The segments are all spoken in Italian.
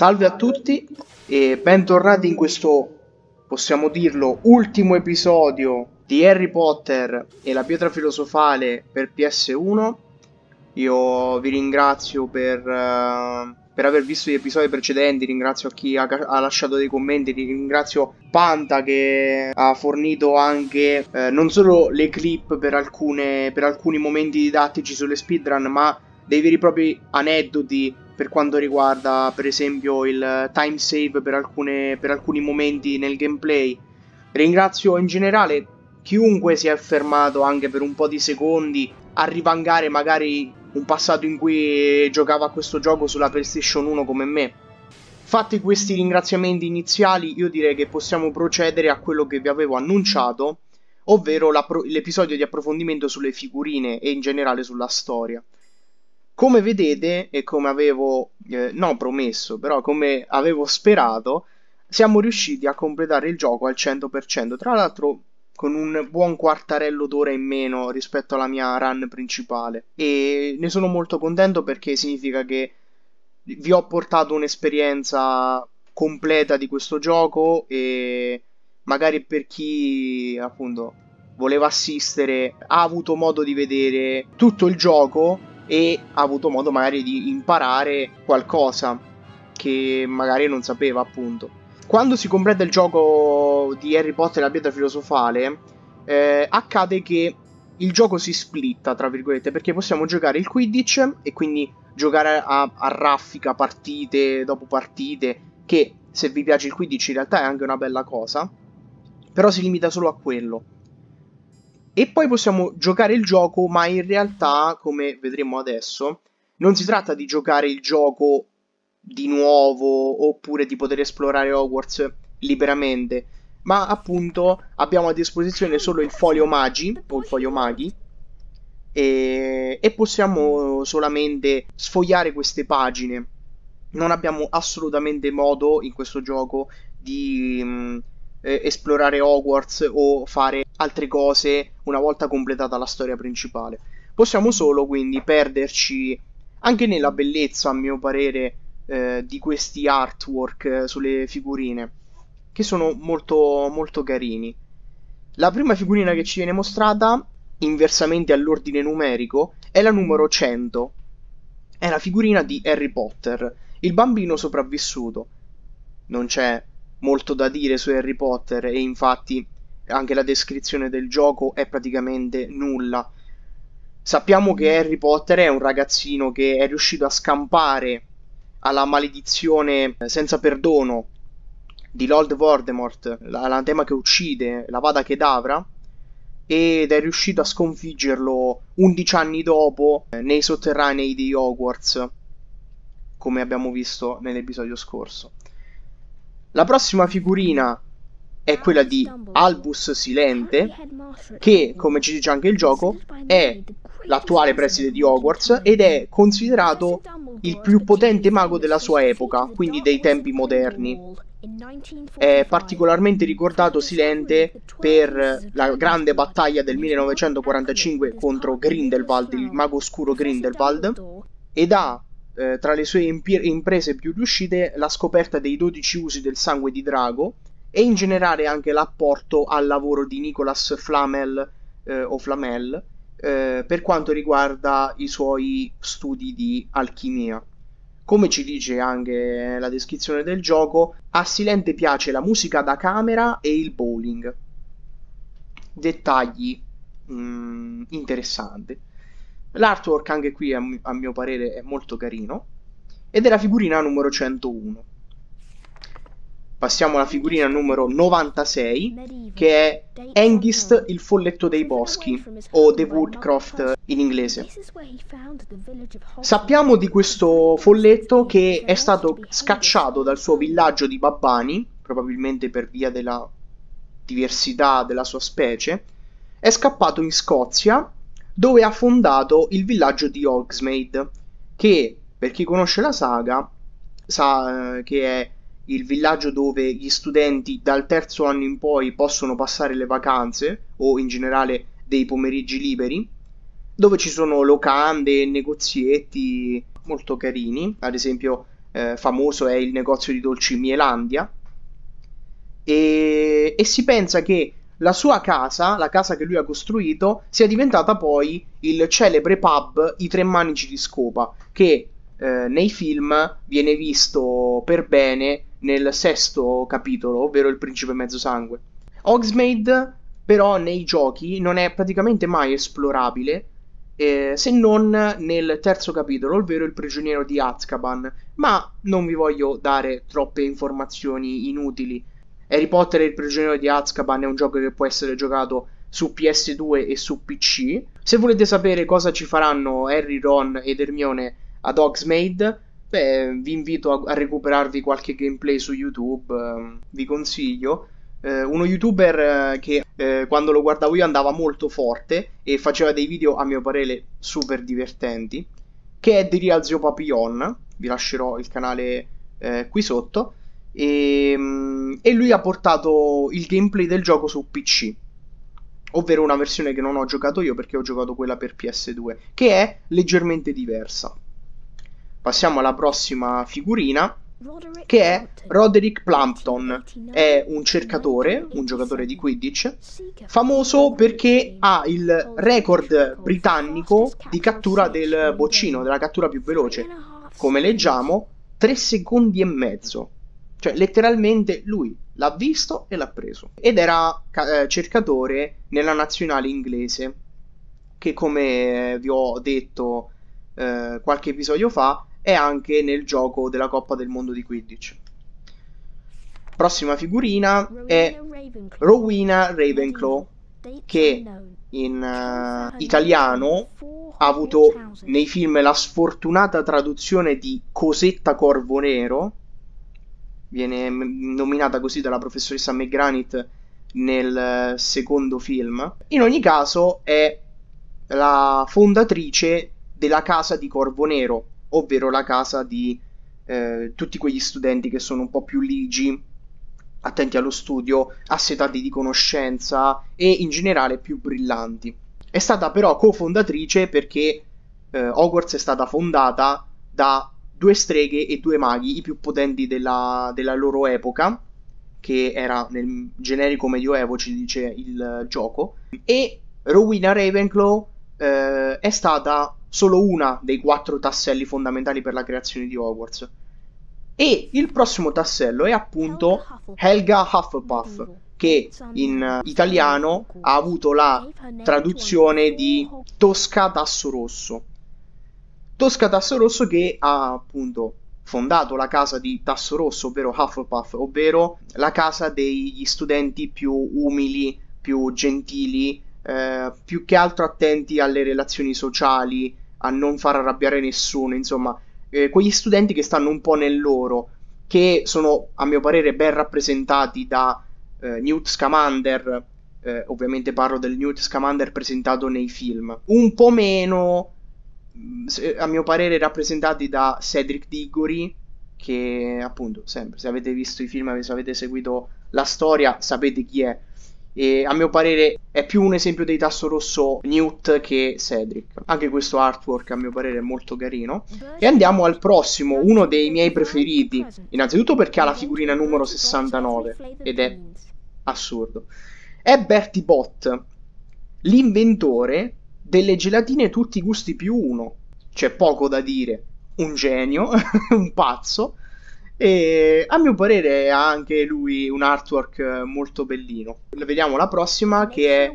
Salve a tutti e bentornati in questo, possiamo dirlo, ultimo episodio di Harry Potter e la pietra filosofale per PS1. Io vi ringrazio per, uh, per aver visto gli episodi precedenti, ringrazio chi ha, ha, lasciato dei commenti, ringrazio Panta che ha fornito anche uh, non solo le clip per, alcune, per alcuni momenti didattici sulle speedrun, ma dei veri e propri aneddoti per quanto riguarda per esempio il time save per, alcune, per alcuni momenti nel gameplay. Ringrazio in generale chiunque si è fermato anche per un po' di secondi a rivangare magari un passato in cui giocava a questo gioco sulla PlayStation 1 come me. Fatti questi ringraziamenti iniziali, io direi che possiamo procedere a quello che vi avevo annunciato, ovvero l'episodio di approfondimento sulle figurine e in generale sulla storia. Come vedete e come avevo, eh, non promesso, però come avevo sperato, siamo riusciti a completare il gioco al 100%, tra l'altro con un buon quartarello d'ora in meno rispetto alla mia run principale e ne sono molto contento perché significa che vi ho portato un'esperienza completa di questo gioco e magari per chi appunto voleva assistere ha avuto modo di vedere tutto il gioco e ha avuto modo magari di imparare qualcosa che magari non sapeva appunto. Quando si completa il gioco di Harry Potter e la pietra filosofale, eh, accade che il gioco si splitta, tra virgolette, perché possiamo giocare il Quidditch e quindi giocare a, a raffica partite dopo partite, che se vi piace il Quidditch in realtà è anche una bella cosa, però si limita solo a quello e poi possiamo giocare il gioco, ma in realtà, come vedremo adesso, non si tratta di giocare il gioco di nuovo oppure di poter esplorare Hogwarts liberamente, ma appunto abbiamo a disposizione solo il foglio magi o il foglio maghi e, e possiamo solamente sfogliare queste pagine. Non abbiamo assolutamente modo in questo gioco di mh, mm, eh, esplorare Hogwarts o fare altre cose una volta completata la storia principale. Possiamo solo quindi perderci anche nella bellezza, a mio parere, eh, di questi artwork eh, sulle figurine, che sono molto, molto carini. La prima figurina che ci viene mostrata, inversamente all'ordine numerico, è la numero 100. È la figurina di Harry Potter, il bambino sopravvissuto. Non c'è molto da dire su Harry Potter e infatti anche la descrizione del gioco è praticamente nulla. Sappiamo che Harry Potter è un ragazzino che è riuscito a scampare alla maledizione eh, senza perdono di Lord Voldemort, l'anatema che uccide la Vada Kedavra, ed è riuscito a sconfiggerlo 11 anni dopo eh, nei sotterranei di Hogwarts, come abbiamo visto nell'episodio scorso. La prossima figurina è quella di Albus Silente, che, come ci dice anche il gioco, è l'attuale preside di Hogwarts ed è considerato il più potente mago della sua epoca, quindi dei tempi moderni. È particolarmente ricordato Silente per la grande battaglia del 1945 contro Grindelwald, il mago oscuro Grindelwald, ed ha eh, tra le sue imp- imprese più riuscite la scoperta dei 12 usi del sangue di drago e in generale anche l'apporto al lavoro di Nicolas Flamel eh, o Flamel eh, per quanto riguarda i suoi studi di alchimia. Come ci dice anche la descrizione del gioco, a Silente piace la musica da camera e il bowling. Dettagli mh, mm, interessanti. L'artwork anche qui a, mio parere è molto carino ed è la figurina numero 101. Passiamo alla figurina numero 96 che è Engist il folletto dei boschi o The Woodcroft in inglese. Sappiamo di questo folletto che è stato scacciato dal suo villaggio di babbani, probabilmente per via della diversità della sua specie, è scappato in Scozia dove ha fondato il villaggio di Hogsmeade, che per chi conosce la saga sa eh, che è il villaggio dove gli studenti dal terzo anno in poi possono passare le vacanze o in generale dei pomeriggi liberi, dove ci sono locande e negozietti molto carini, ad esempio eh, famoso è il negozio di dolci Mielandia, e, e si pensa che la sua casa, la casa che lui ha costruito, sia diventata poi il celebre pub I Tre Manici di Scopa, che eh, nei film viene visto per bene nel sesto capitolo, ovvero Il Principe Mezzosangue. Hogsmeade però nei giochi non è praticamente mai esplorabile, eh, se non nel terzo capitolo, ovvero il prigioniero di Azkaban, ma non vi voglio dare troppe informazioni inutili. Harry Potter e il prigioniero di Azkaban è un gioco che può essere giocato su PS2 e su PC. Se volete sapere cosa ci faranno Harry, Ron ed Hermione ad Hogsmeade, beh, vi invito a, a recuperarvi qualche gameplay su YouTube, eh, vi consiglio. Eh, uno youtuber eh, che eh, quando lo guardavo io andava molto forte e faceva dei video a mio parere super divertenti, che è di Real Zio Papillon, vi lascerò il canale eh, qui sotto e, ehm, e lui ha portato il gameplay del gioco su PC ovvero una versione che non ho giocato io perché ho giocato quella per PS2, che è leggermente diversa. Passiamo alla prossima figurina, che è Roderick Plumpton. È un cercatore, un giocatore di Quidditch, famoso perché ha il record britannico di cattura del boccino, della cattura più veloce. Come leggiamo, 3 secondi e mezzo. Cioè, letteralmente lui l'ha visto e l'ha preso. Ed era eh, cercatore nella nazionale inglese, che come eh, vi ho detto eh, qualche episodio fa, è anche nel gioco della Coppa del Mondo di Quidditch. Prossima figurina è Rowena Ravenclaw, che in uh, italiano ha avuto nei film la sfortunata traduzione di Cosetta Corvo Nero viene nominata così dalla professoressa McGranit nel eh, secondo film. In ogni caso è la fondatrice della casa di Corvo Nero, ovvero la casa di eh, tutti quegli studenti che sono un po' più ligi, attenti allo studio, assetati di conoscenza e in generale più brillanti. È stata però cofondatrice perché eh, Hogwarts è stata fondata da due streghe e due maghi, i più potenti della, della loro epoca, che era nel generico medioevo, ci dice il gioco, e Rowena Ravenclaw eh, è stata solo una dei quattro tasselli fondamentali per la creazione di Hogwarts. E il prossimo tassello è appunto Helga Hufflepuff, che in italiano ha avuto la traduzione di Tosca Tasso Rosso. Tosca Tasso Rosso che ha appunto fondato la casa di Tasso Rosso, ovvero Hufflepuff, ovvero la casa degli studenti più umili, più gentili, eh, più che altro attenti alle relazioni sociali, a non far arrabbiare nessuno, insomma, eh, quegli studenti che stanno un po' nel loro, che sono a mio parere ben rappresentati da eh, Newt Scamander, eh, ovviamente parlo del Newt Scamander presentato nei film, un po' meno a mio parere rappresentati da Cedric Diggory che appunto sempre se avete visto i film se avete seguito la storia sapete chi è e a mio parere è più un esempio dei tasso rosso Newt che Cedric anche questo artwork a mio parere è molto carino e andiamo al prossimo uno dei miei preferiti innanzitutto perché ha la figurina numero 69 ed è assurdo è Bertie Bott l'inventore delle gelatine tutti i gusti più uno. C'è poco da dire. Un genio, un pazzo. E a mio parere ha anche lui un artwork molto bellino. Vediamo la prossima che è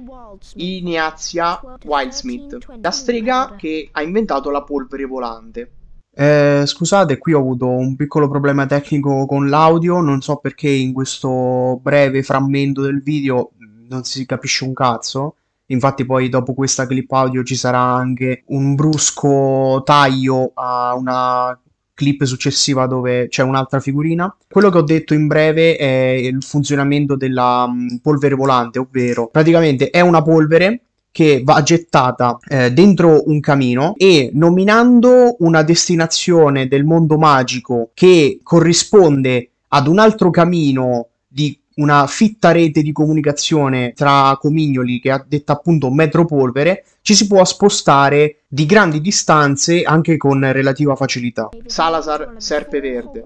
Ignazia Wildsmith, la strega che ha inventato la polvere volante. Eh, scusate, qui ho avuto un piccolo problema tecnico con l'audio, non so perché in questo breve frammento del video mm, non si capisce un cazzo. Infatti poi dopo questa clip audio ci sarà anche un brusco taglio a una clip successiva dove c'è un'altra figurina. Quello che ho detto in breve è il funzionamento della mm, polvere volante, ovvero praticamente è una polvere che va gettata eh, dentro un camino e nominando una destinazione del mondo magico che corrisponde ad un altro camino di una fitta rete di comunicazione tra Comignoli, che ha detta appunto metropolvere, ci si può spostare di grandi distanze anche con relativa facilità. Salazar Serpeverde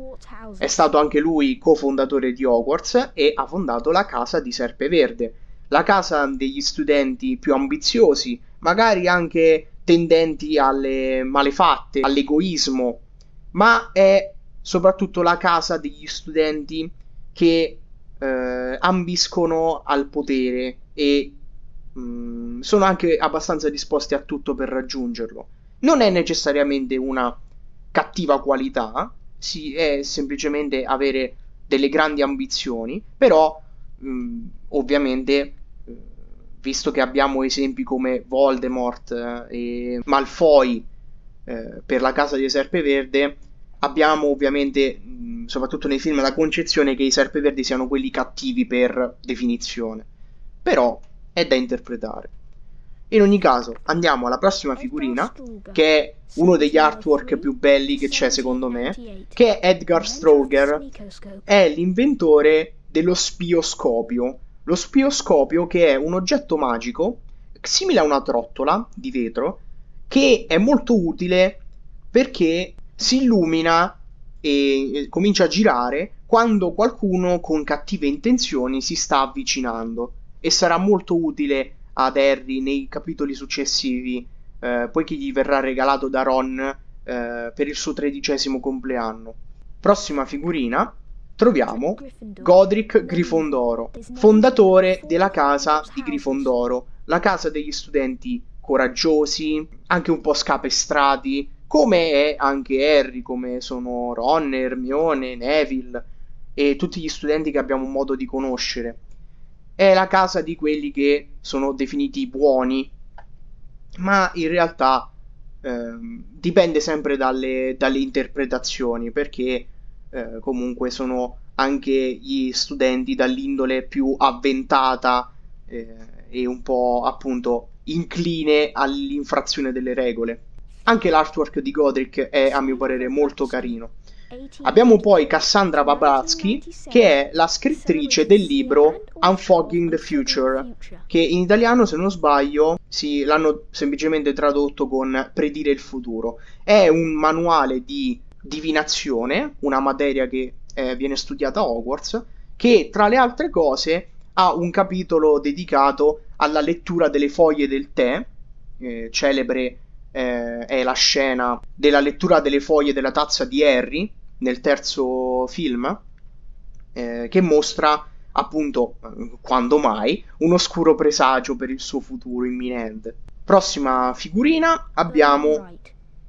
è stato anche lui cofondatore di Hogwarts e ha fondato la casa di Serpeverde, la casa degli studenti più ambiziosi, magari anche tendenti alle malefatte, all'egoismo, ma è soprattutto la casa degli studenti che eh, ambiscono al potere e mh, mm, sono anche abbastanza disposti a tutto per raggiungerlo. Non è necessariamente una cattiva qualità, si è semplicemente avere delle grandi ambizioni, però mh, mm, ovviamente eh, visto che abbiamo esempi come Voldemort eh, e Malfoy eh, per la casa di Serpe Serpeverde, abbiamo ovviamente, soprattutto nei film, la concezione che i serpeverdi siano quelli cattivi per definizione. Però è da interpretare. In ogni caso, andiamo alla prossima figurina, che è uno degli artwork più belli che c'è secondo me, che è Edgar Stroger. È l'inventore dello spioscopio. Lo spioscopio che è un oggetto magico, simile a una trottola di vetro, che è molto utile perché si illumina e comincia a girare quando qualcuno con cattive intenzioni si sta avvicinando e sarà molto utile ad Harry nei capitoli successivi eh, poiché gli verrà regalato da Ron eh, per il suo tredicesimo compleanno. Prossima figurina troviamo Godric Grifondoro, fondatore della casa di Grifondoro, la casa degli studenti coraggiosi, anche un po' scapestrati, come è anche Harry, come sono Ron, Hermione, Neville e tutti gli studenti che abbiamo modo di conoscere. È la casa di quelli che sono definiti buoni, ma in realtà ehm, dipende sempre dalle, dalle interpretazioni, perché eh, comunque sono anche gli studenti dall'indole più avventata eh, e un po' appunto incline all'infrazione delle regole. Anche l'artwork di Godric è a mio parere molto carino. Abbiamo poi Cassandra Babatsky, che è la scrittrice del libro Unfogging the Future, che in italiano, se non sbaglio, sì, l'hanno semplicemente tradotto con Predire il futuro. È un manuale di divinazione, una materia che eh, viene studiata a Hogwarts, che tra le altre cose ha un capitolo dedicato alla lettura delle foglie del tè, eh, celebre eh, è la scena della lettura delle foglie della tazza di Harry nel terzo film, eh, che mostra appunto, quando mai, un oscuro presagio per il suo futuro imminente. Prossima figurina abbiamo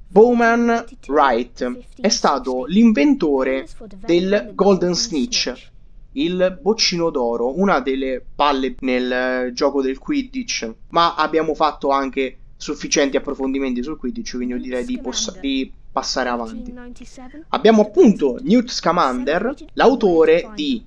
Bowman Wright, è stato l'inventore del Golden Snitch, il boccino d'oro, una delle palle nel gioco del Quidditch, ma abbiamo fatto anche sufficienti approfondimenti sul 15, quindi io direi di, di, passare avanti. Abbiamo appunto Newt Scamander, l'autore di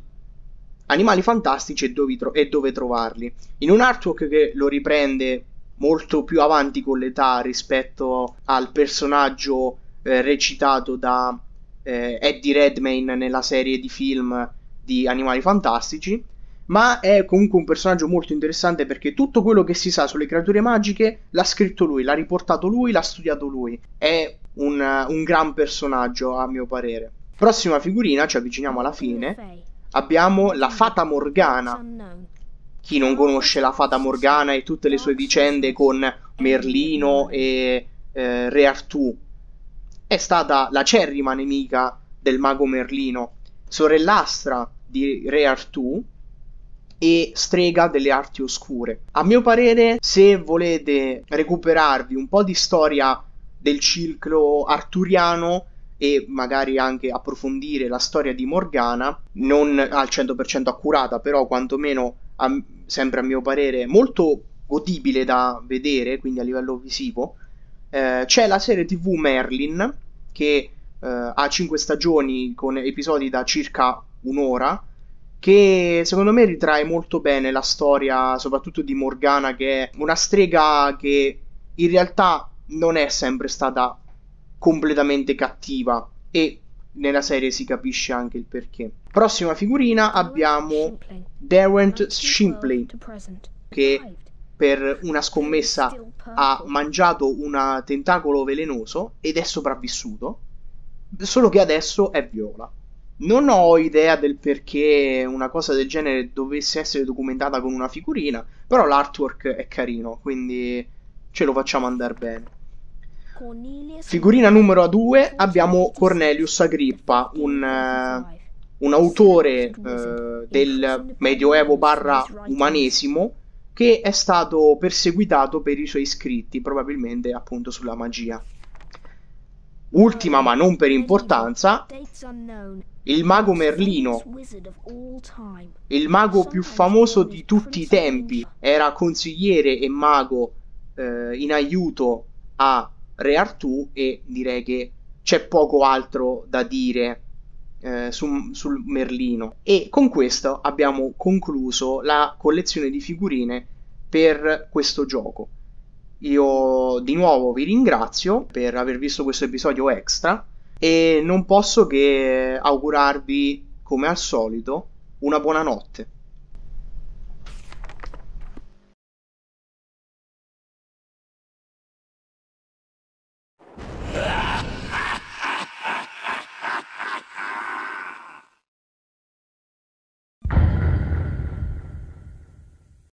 Animali Fantastici e dove, tro e dove trovarli, in un artwork che lo riprende molto più avanti con l'età rispetto al personaggio eh, recitato da eh, Eddie Redmayne nella serie di film di Animali Fantastici ma è comunque un personaggio molto interessante perché tutto quello che si sa sulle creature magiche l'ha scritto lui, l'ha riportato lui, l'ha studiato lui. È un, un gran personaggio a mio parere. Prossima figurina, ci avviciniamo alla fine, abbiamo la Fata Morgana. Chi non conosce la Fata Morgana e tutte le sue vicende con Merlino e eh, Re Artù, è stata l'acerrima nemica del mago Merlino, sorellastra di Re Artù, e strega delle arti oscure. A mio parere, se volete recuperarvi un po' di storia del ciclo arturiano e magari anche approfondire la storia di Morgana, non al 100% accurata, però quantomeno a, sempre a mio parere molto godibile da vedere, quindi a livello visivo, eh, c'è la serie TV Merlin che eh, ha 5 stagioni con episodi da circa un'ora che secondo me ritrae molto bene la storia, soprattutto di Morgana, che è una strega che in realtà non è sempre stata completamente cattiva e nella serie si capisce anche il perché. Prossima figurina abbiamo Derwent Shimpley che per una scommessa ha mangiato un tentacolo velenoso ed è sopravvissuto, solo che adesso è viola. Non ho idea del perché una cosa del genere dovesse essere documentata con una figurina, però l'artwork è carino, quindi ce lo facciamo andare bene. Figurina numero 2 abbiamo Cornelius Agrippa, un, uh, un autore uh, del medioevo barra umanesimo che è stato perseguitato per i suoi scritti, probabilmente appunto sulla magia. Ultima ma non per importanza, il mago Merlino, il mago più famoso di tutti i tempi, era consigliere e mago eh, in aiuto a Re Artù e direi che c'è poco altro da dire eh, su, sul Merlino. E con questo abbiamo concluso la collezione di figurine per questo gioco. Io di nuovo vi ringrazio per aver visto questo episodio extra e non posso che augurarvi, come al solito, una buona notte.